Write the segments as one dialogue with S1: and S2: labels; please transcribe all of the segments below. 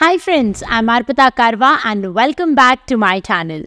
S1: Hi friends, I'm Arpita Karwa and welcome back to my channel.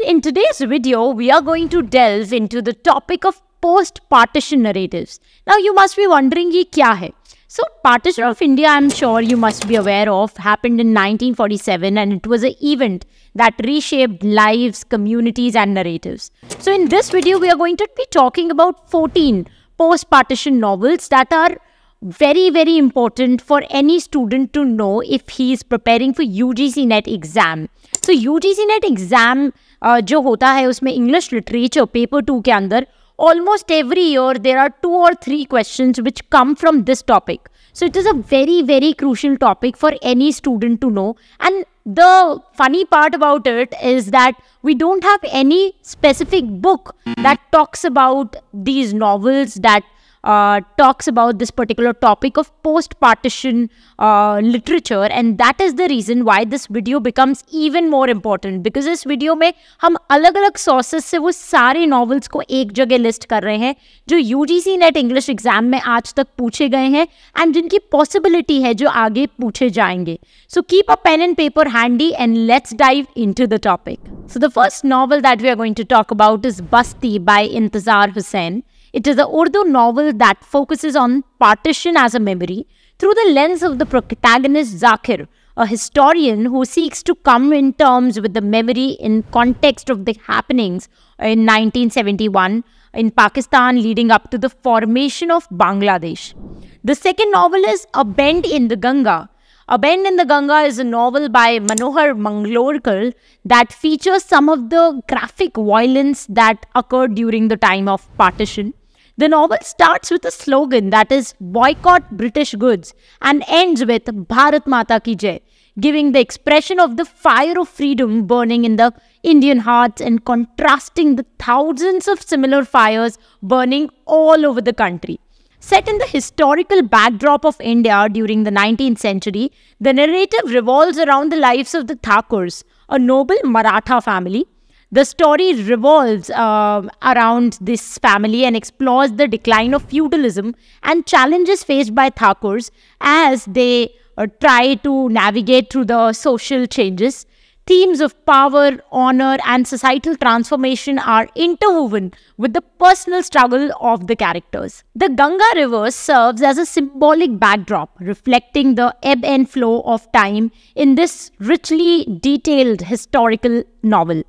S1: In today's video, we are going to delve into the topic of post-partition narratives. Now you must be wondering ye kya hai? So partition of India, I'm sure you must be aware of, happened in 1947 and it was an event that reshaped lives, communities and narratives. So in this video, we are going to be talking about 14 post-partition novels that are very, very important for any student to know if he is preparing for UGC NET exam. So UGC NET exam uh, जो होता English literature paper to के अंदर almost every year there are two or three questions which come from this topic. So it is a very, very crucial topic for any student to know. And the funny part about it is that we don't have any specific book that talks about these novels that uh, talks about this particular topic of post-partition uh, literature and that is the reason why this video becomes even more important because this video mein hum alag alag sources se wo sare novels ko ek jagah list kar rahe hain jo UGC net English exam mein aaj tak puche gaye hain and jinki possibility hai jo aage puche jayenge so keep a pen and paper handy and let's dive into the topic so the first novel that we are going to talk about is Basti by Intizar Hussain it is an Urdu novel that focuses on partition as a memory through the lens of the protagonist Zakir, a historian who seeks to come in terms with the memory in context of the happenings in 1971 in Pakistan leading up to the formation of Bangladesh. The second novel is A Bend in the Ganga. A Bend in the Ganga is a novel by Manohar Manglorkar that features some of the graphic violence that occurred during the time of partition. The novel starts with a slogan that is boycott British goods and ends with Bharat Mata Ki Jai, giving the expression of the fire of freedom burning in the Indian hearts and contrasting the thousands of similar fires burning all over the country. Set in the historical backdrop of India during the 19th century, the narrative revolves around the lives of the Thakurs, a noble Maratha family the story revolves uh, around this family and explores the decline of feudalism and challenges faced by Thakurs as they uh, try to navigate through the social changes. Themes of power, honor, and societal transformation are interwoven with the personal struggle of the characters. The Ganga River serves as a symbolic backdrop, reflecting the ebb and flow of time in this richly detailed historical novel.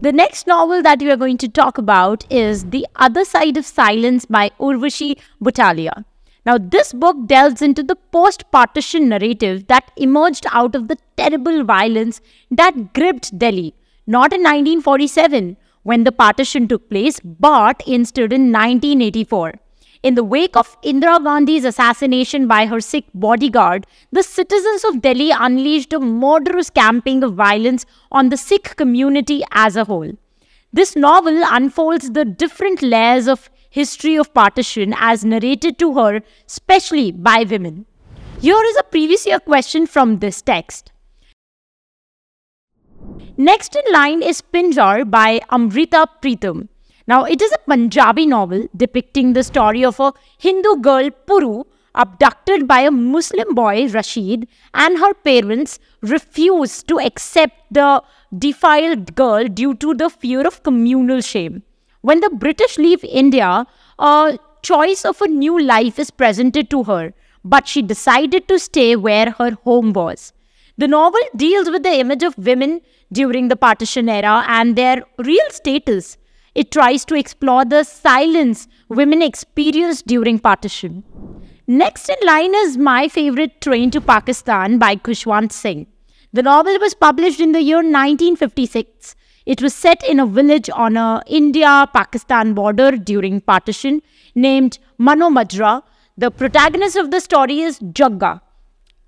S1: The next novel that we are going to talk about is The Other Side of Silence by Urvashi Butalia. Now, this book delves into the post partition narrative that emerged out of the terrible violence that gripped Delhi, not in 1947 when the partition took place, but instead in 1984 in the wake of Indira Gandhi's assassination by her Sikh bodyguard, the citizens of Delhi unleashed a murderous campaign of violence on the Sikh community as a whole. This novel unfolds the different layers of history of partition as narrated to her, especially by women. Here is a previous year question from this text. Next in line is Pinjar by Amrita Pritham. Now, it is a Punjabi novel depicting the story of a Hindu girl, Puru, abducted by a Muslim boy, Rashid, and her parents refuse to accept the defiled girl due to the fear of communal shame. When the British leave India, a choice of a new life is presented to her, but she decided to stay where her home was. The novel deals with the image of women during the partition era and their real status it tries to explore the silence women experience during partition. Next in line is my favorite Train to Pakistan by Kushwant Singh. The novel was published in the year 1956. It was set in a village on a India-Pakistan border during partition named Manomadra. The protagonist of the story is Jagga.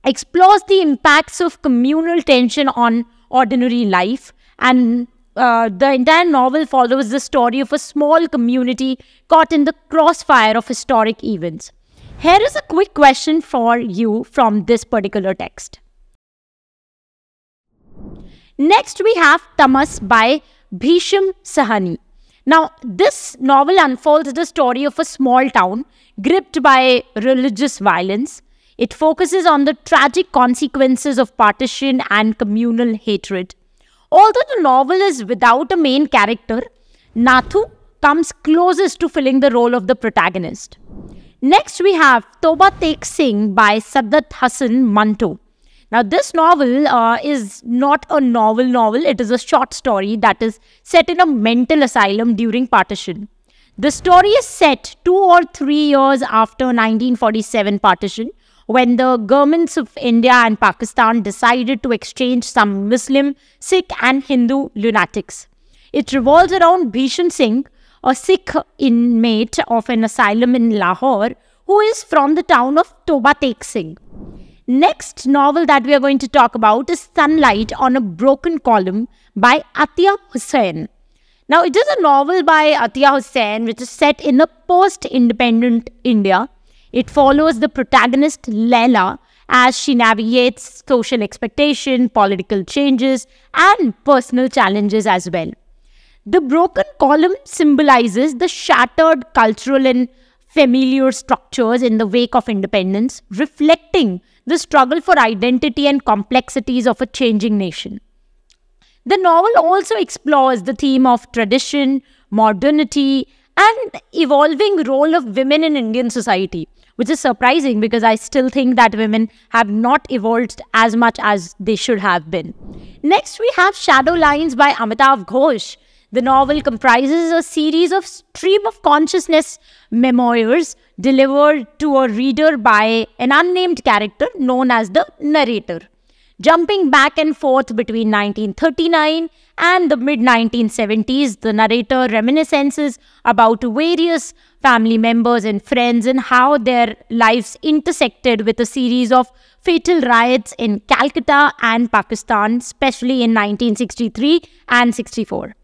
S1: Explores the impacts of communal tension on ordinary life and uh, the entire novel follows the story of a small community caught in the crossfire of historic events. Here is a quick question for you from this particular text. Next, we have Tamas by Bhisham Sahani. Now, this novel unfolds the story of a small town gripped by religious violence. It focuses on the tragic consequences of partition and communal hatred. Although the novel is without a main character, Nathu comes closest to filling the role of the protagonist. Next, we have Toba Tek Singh by Sadat Hassan Manto. Now, this novel uh, is not a novel novel. It is a short story that is set in a mental asylum during partition. The story is set two or three years after 1947 partition when the governments of India and Pakistan decided to exchange some Muslim, Sikh and Hindu lunatics. It revolves around Bhishan Singh, a Sikh inmate of an asylum in Lahore, who is from the town of Toba Tek Singh. Next novel that we are going to talk about is Sunlight on a Broken Column by Atiya Hussain. Now, it is a novel by Atiya Hussain which is set in a post independent India it follows the protagonist Leila as she navigates social expectation, political changes, and personal challenges as well. The broken column symbolizes the shattered cultural and familiar structures in the wake of independence, reflecting the struggle for identity and complexities of a changing nation. The novel also explores the theme of tradition, modernity, and evolving role of women in Indian society which is surprising because I still think that women have not evolved as much as they should have been. Next, we have Shadow Lines by Amitav Ghosh. The novel comprises a series of stream of consciousness memoirs delivered to a reader by an unnamed character known as the narrator. Jumping back and forth between 1939 and the mid 1970s, the narrator reminiscences about various family members and friends and how their lives intersected with a series of fatal riots in Calcutta and Pakistan, especially in 1963 and 64.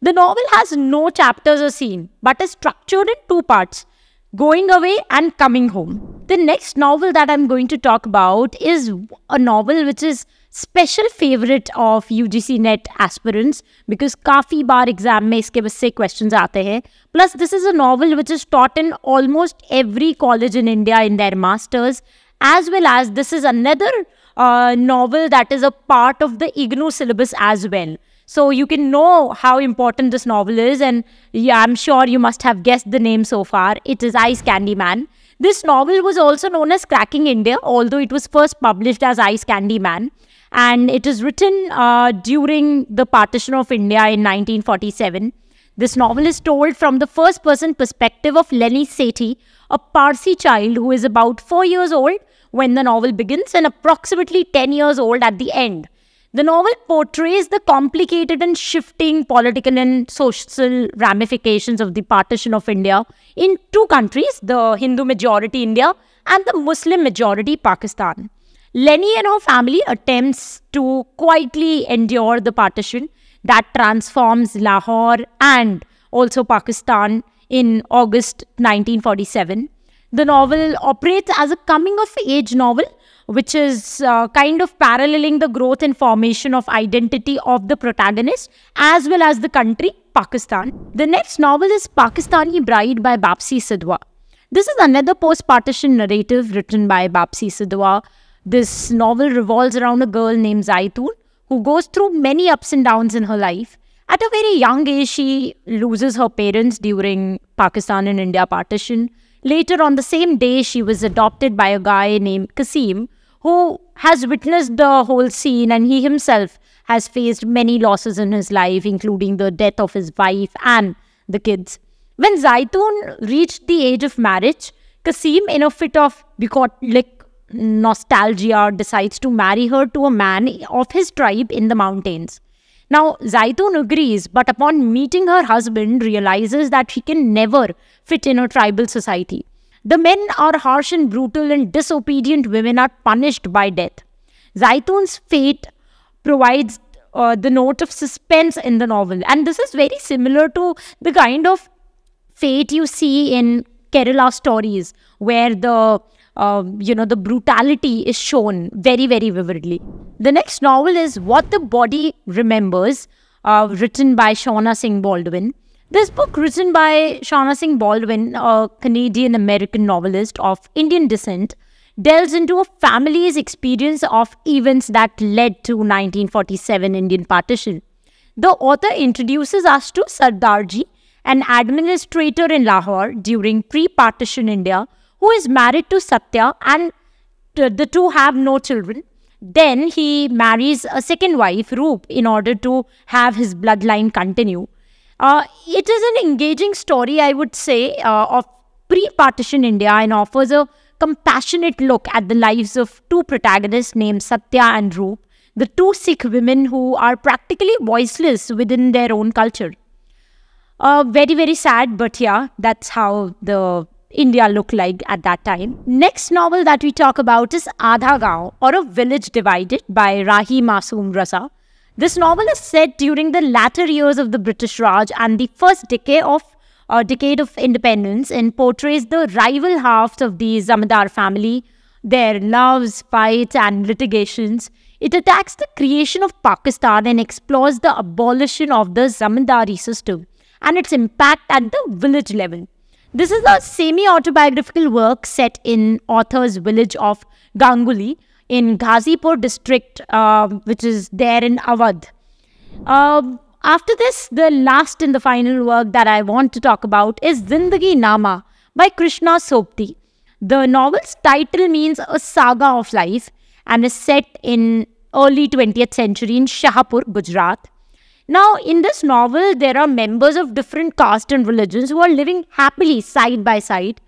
S1: The novel has no chapters or scene, but is structured in two parts Going Away and Coming Home. The next novel that I'm going to talk about is a novel which is special favorite of UGC NET aspirants because काफ़ी बार exam में इसके बस से questions आते हैं plus this is a novel which is taught in almost every college in India in their masters as well as this is another uh, novel that is a part of the IGNO syllabus as well so you can know how important this novel is, and yeah, I'm sure you must have guessed the name so far. It is Ice Candy Man. This novel was also known as Cracking India, although it was first published as Ice Candy Man. And it is written uh, during the partition of India in 1947. This novel is told from the first person perspective of Lenny Sethi, a Parsi child who is about 4 years old when the novel begins and approximately 10 years old at the end. The novel portrays the complicated and shifting political and social ramifications of the partition of India in two countries, the Hindu majority India and the Muslim majority Pakistan. Lenny and her family attempts to quietly endure the partition that transforms Lahore and also Pakistan in August 1947. The novel operates as a coming of age novel which is uh, kind of paralleling the growth and formation of identity of the protagonist as well as the country, Pakistan. The next novel is Pakistani Bride by Bapsi Sidwa. This is another post-partition narrative written by Bapsi Sidwa. This novel revolves around a girl named Zaitun who goes through many ups and downs in her life. At a very young age, she loses her parents during Pakistan and India partition. Later on the same day, she was adopted by a guy named Kasim, who has witnessed the whole scene and he himself has faced many losses in his life, including the death of his wife and the kids. When Zaitun reached the age of marriage, Kasim, in a fit of like nostalgia, decides to marry her to a man of his tribe in the mountains. Now, Zaitun agrees, but upon meeting her husband, realizes that she can never fit in a tribal society. The men are harsh and brutal, and disobedient women are punished by death. Zaitun's fate provides uh, the note of suspense in the novel, and this is very similar to the kind of fate you see in Kerala stories, where the uh, you know the brutality is shown very very vividly. The next novel is What the Body Remembers, uh, written by Shauna Singh Baldwin. This book, written by Shauna Singh Baldwin, a Canadian American novelist of Indian descent, delves into a family's experience of events that led to 1947 Indian partition. The author introduces us to Sardarji, an administrator in Lahore during pre-partition India, who is married to Satya and the two have no children. Then he marries a second wife, Roop, in order to have his bloodline continue. Uh, it is an engaging story, I would say, uh, of pre partition India and offers a compassionate look at the lives of two protagonists named Satya and Roop, the two Sikh women who are practically voiceless within their own culture. Uh, very, very sad, but yeah, that's how the India looked like at that time. Next novel that we talk about is Adha Gao, or A Village Divided by Rahi Masoom Raza. This novel is set during the latter years of the British Raj and the first decade of uh, decade of independence and portrays the rival halves of the Zamindar family, their loves, fights and litigations. It attacks the creation of Pakistan and explores the abolition of the Zamindari system and its impact at the village level. This is a semi-autobiographical work set in author's village of Ganguly, in Ghazipur district, uh, which is there in Awadh. Um, after this, the last and the final work that I want to talk about is Zindagi Nama by Krishna Sopti. The novel's title means a saga of life and is set in early 20th century in Shahapur, Gujarat. Now, in this novel, there are members of different castes and religions who are living happily side by side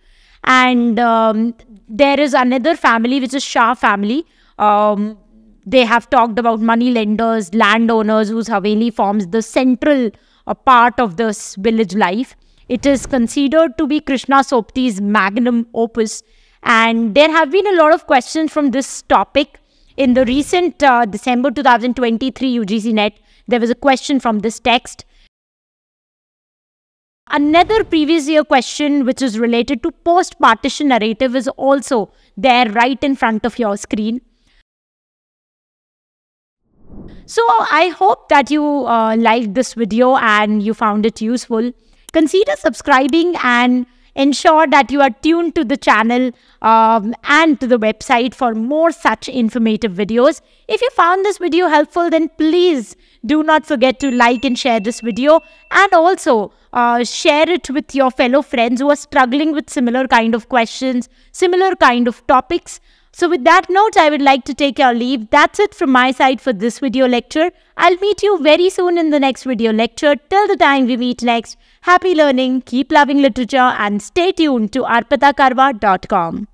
S1: and um, there is another family which is Shah family. Um, they have talked about money lenders, landowners whose Haveli forms the central uh, part of this village life. It is considered to be Krishna Sopti's magnum opus and there have been a lot of questions from this topic. In the recent uh, December 2023 UGC NET, there was a question from this text Another previous year question which is related to post-partition narrative is also there right in front of your screen. So I hope that you uh, liked this video and you found it useful. Consider subscribing and ensure that you are tuned to the channel um, and to the website for more such informative videos. If you found this video helpful, then please do not forget to like and share this video and also uh, share it with your fellow friends who are struggling with similar kind of questions, similar kind of topics. So with that note, I would like to take your leave. That's it from my side for this video lecture. I'll meet you very soon in the next video lecture. Till the time we meet next, happy learning, keep loving literature and stay tuned to arpitakarwa.com.